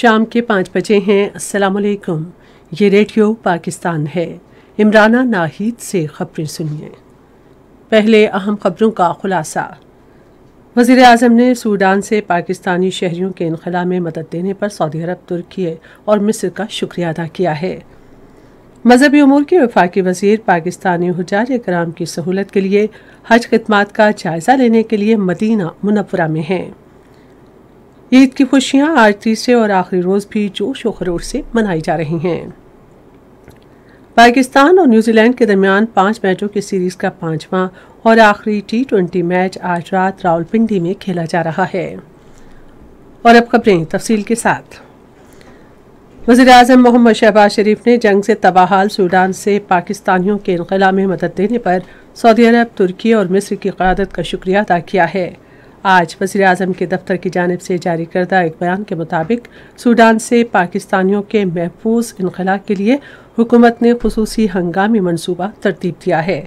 शाम के पाँच बजे हैं अस्सलाम वालेकुम ये रेडियो पाकिस्तान है इमराना नाहिद से खबरें सुनिए पहले अहम खबरों का खुलासा वजीर अजम ने सूडान से पाकिस्तानी शहरीों के इनखला में मदद देने पर सऊदी अरब तुर्की और मिस्र का शुक्रिया अदा किया है मजहबी अमूर के वफाकी वजीर पाकिस्तानी हजार कराम की सहूलत के लिए हज खदमात का जायज़ा लेने के लिए मदीना मुनवरा में हैं ईद की खुशियां आज तीसरे और आखिरी रोज भी जोश और खरोश से मनाई जा रही हैं पाकिस्तान और न्यूजीलैंड के दरमियान पांच मैचों की सीरीज का पांचवां और आखिरी टी ट्वेंटी मैच आज रात रावलपिंडी में खेला जा रहा है और अब खबरें तफसील के साथ वजीर अजम मोहम्मद शहबाज शरीफ ने जंग से तबाहाल सूडान से पाकिस्तानियों के इनखला में मदद देने पर सऊदी अरब तुर्की और मिस्र की क्यादत का शुक्रिया अदा किया है आज वजी अजम के दफ्तर की जानब से जारी करदा एक बयान के मुताबिक सूडान से पाकिस्तानियों के महफूज इनखला के लिए हुकूमत ने खसूस हंगामी मनसूबा तरतीब दिया है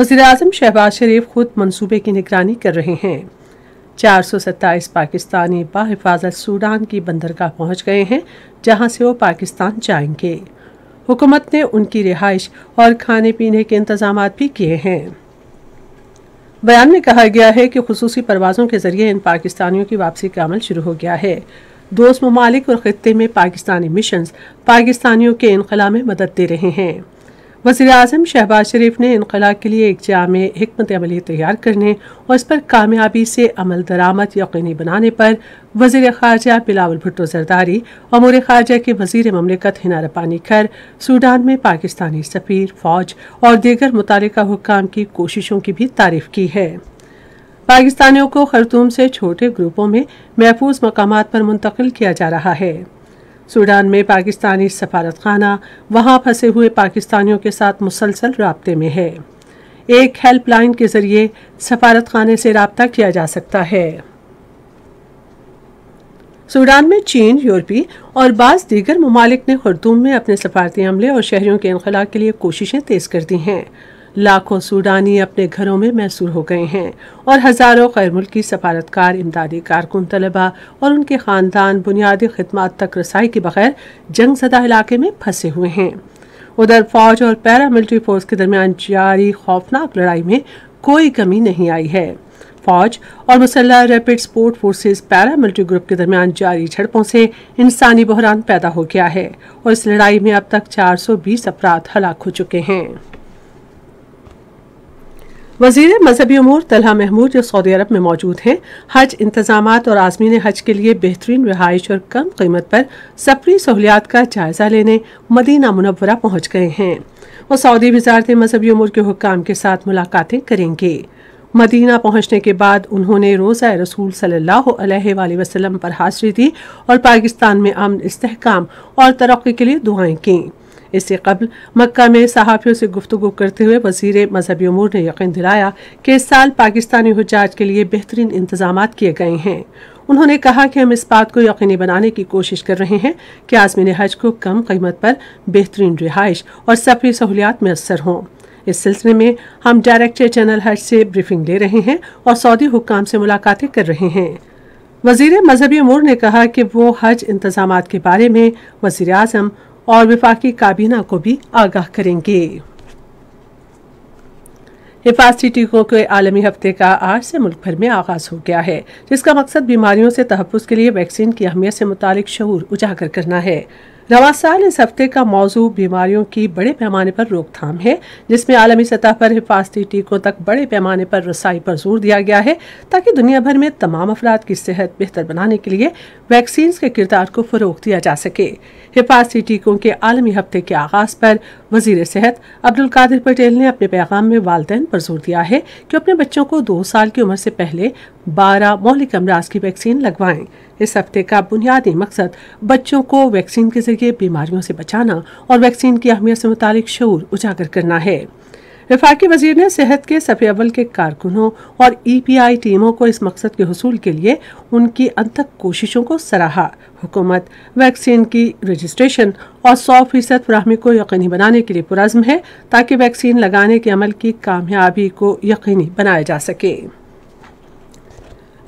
वजी अजम शहबाज शरीफ खुद मनसूबे की निगरानी कर रहे हैं चार सौ सत्ताईस पाकिस्तानी बाहिफाजत सूडान की बंदरगाह पहुँच गए हैं जहाँ से वो पाकिस्तान जाएंगे हुकूमत ने उनकी रिहाइश और खाने पीने के इंतजाम भी किए हैं बयान में कहा गया है कि खसूसी परवाज़ों के जरिए इन पाकिस्तानियों की वापसी का अमल शुरू हो गया है दोस्त ममालिक और ख़त्े में पाकिस्तानी मिशन पाकिस्तानियों के इनखला में मदद दे रहे हैं वज़ी अजम शहबाज शरीफ ने इनखला के लिए एक जाम हमत अमली तैयार करने और इस पर कामयाबी से अमल दरामद यकीनी बनाने पर वजीर खारजा बिलावल भुट्टो जरदारी और मोर खारजा के वजीर ममलिकत हिना रपानी खर सूडान में पाकिस्तानी सफ़ीर फ़ौज और दीगर मुतल हुकाम की कोशिशों की भी तारीफ की है पाकिस्तानियों को खरतूम से छोटे ग्रुपों में महफूज मकाम पर मुंतकिल किया जा रहा है सूडान में पाकिस्तानी सफारत खाना वहाँ फंसे हुए पाकिस्तानियों के साथ मुसलसल रबते में है एक हेल्पलाइन के ज़रिए सफारत खाने से रबता किया जा सकता है सूडान में चीन यूरोपी और बाज़ दीगर ममालिक ने खरतूम में अपने सफारती अमले और शहरीों के इनखला के लिए कोशिशें तेज़ कर दी हैं लाखों सूडानी अपने घरों में मैसूर हो गए हैं और हज़ारों गैर मुल्की सफारतकार इमदादी कारकुन तलबा और उनके ख़ानदान बुनियादी खदमात तक रसाई के बगैर जंग सदा इलाके में फंसे हुए हैं उधर फौज और पैरामिलिट्री फोर्स के दरमियान जारी खौफनाक लड़ाई में कोई कमी नहीं आई है फौज और मुसल्ला rapid support forces paramilitary group के दरमियान जारी झड़पों से इंसानी बहरान पैदा हो गया है और इस लड़ाई में अब तक 420 अपराध हलाक हो चुके हैं वजीर मजहबी अमूर तलहा महमूद जो सऊदी अरब में मौजूद हैं हज इंतजाम और आजमीन हज के लिए बेहतरीन रिहाइश और कम कीमत पर सफरी सहूलियात का जायजा लेने मदीना मुनवरा पहुंच गए हैं वो सऊदी वजारत मजहबी अमूर के हुक्म के साथ मुलाकातें करेंगे मदीना पहुंचने के बाद उन्होंने रोज़ा रसूल सल्ला वसलम पर हाजिरी दी और पाकिस्तान में अमन इस्तेकाम और तरक्की के लिए दुआएं की इससे कबल मक्का में सहाफ़ियों से गुफ्तु करते हुए वजीर मजहबी अमूर ने यकीन दिलाया कि इस साल पाकिस्तानी हजाज के लिए बेहतरीन इंतजाम किए गए हैं उन्होंने कहा कि हम इस बात को यकीनी बनाने की कोशिश कर रहे हैं कि आजमीन हज को कम कीमत पर बेहतरीन रिहाइश और सफरी सहूलियात मैसर हों इस सिलसिले में हम डायरेक्टर जनरल हज से ब्रीफिंग ले रहे हैं और सऊदी हुकाम से मुलाकातें कर रहे हैं वजीर मजहबी अमूर ने कहा कि वो हज इंतजाम के बारे में वजीर अजम और विफाकी काबीना को भी आगाह करेंगे हिफाजती टीकों के आलमी हफ्ते का आज से मुल्क भर में आगाज हो गया है जिसका मकसद बीमारियों से तहफ़ के लिए वैक्सीन की अहमियत से मुतालिक शहूर उजागर करना है रवा साल इस हफ्ते का मौजू बीमारियों की बड़े पैमाने पर रोकथाम है जिसमें आलमी सतह पर हिफाजती टीकों तक बड़े पैमाने पर रसाई पर जोर दिया गया है ताकि दुनिया भर में तमाम अफराद की सेहत बेहतर बनाने के लिए वैक्सीन के किरदार को फरोग दिया जा सके हिफाजती टीकों के आलमी हफ्ते के आगाज पर वजीर सेहत अब्दुल कादिर पटेल ने अपने पैगाम में वालदेन पर जोर दिया है कि अपने बच्चों को दो साल की उम्र से पहले बारह मौलिक अमराज की वैक्सीन लगवाएं इस हफ्ते का बुनियादी मकसद बच्चों को वैक्सीन के जरिए बीमारियों से बचाना और वैक्सीन की अहमियत से मुतालिक शोर उजागर करना है वफाकी वजीर ने सेहत के सफ़े अवल के कारकुनों और ई पी आई टीमों को इस मकसद के हसूल के लिए उनकी अनथक कोशिशों को सराहा हुकूमत वैक्सीन की रजिस्ट्रेशन और सौ फीसद फ्राहमी को यकीनी बनाने के लिए पुरज़म है ताकि वैक्सीन लगाने के अमल की कामयाबी को यकीनी बनाया जा सके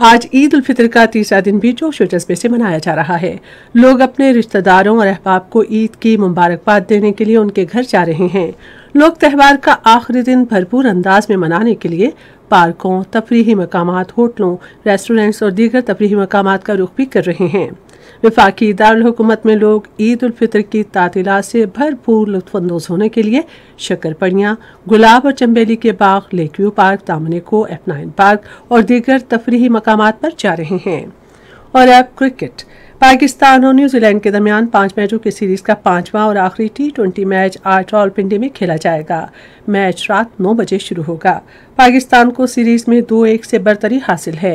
आज ईद उल फितर का तीसरा दिन भी जोश जज्बे से मनाया जा रहा है लोग अपने रिश्तेदारों और अहबाब को ईद की मुबारकबाद देने के लिए उनके घर जा रहे हैं लोग त्यौहार का आखिरी दिन भरपूर अंदाज में मनाने के लिए पार्कों तफरी मकाम होटलों रेस्टोरेंट्स और दीगर तफरी मकाम का रुख भी कर रहे हैं विफाकी दारकूमत में लोग ईद उलफितर की तातीलत से भरपूर लुफानंदोज होने के लिए शक्करपड़ियाँ गुलाब और चंबेली के बाग लेकव्यू पार्क दामने को नाइन पार्क और दीगर तफरी मकाम पर जा रहे हैं और अब क्रिकेट पाकिस्तान और न्यूजीलैंड के दरमियान पांच मैचों की सीरीज का पांचवा और आखिरी टी ट्वेंटी मैच आज रावलपिंडी में खेला जाएगा मैच रात नौ बजे शुरू होगा पाकिस्तान को सीरीज में दो एक से बरतरी हासिल है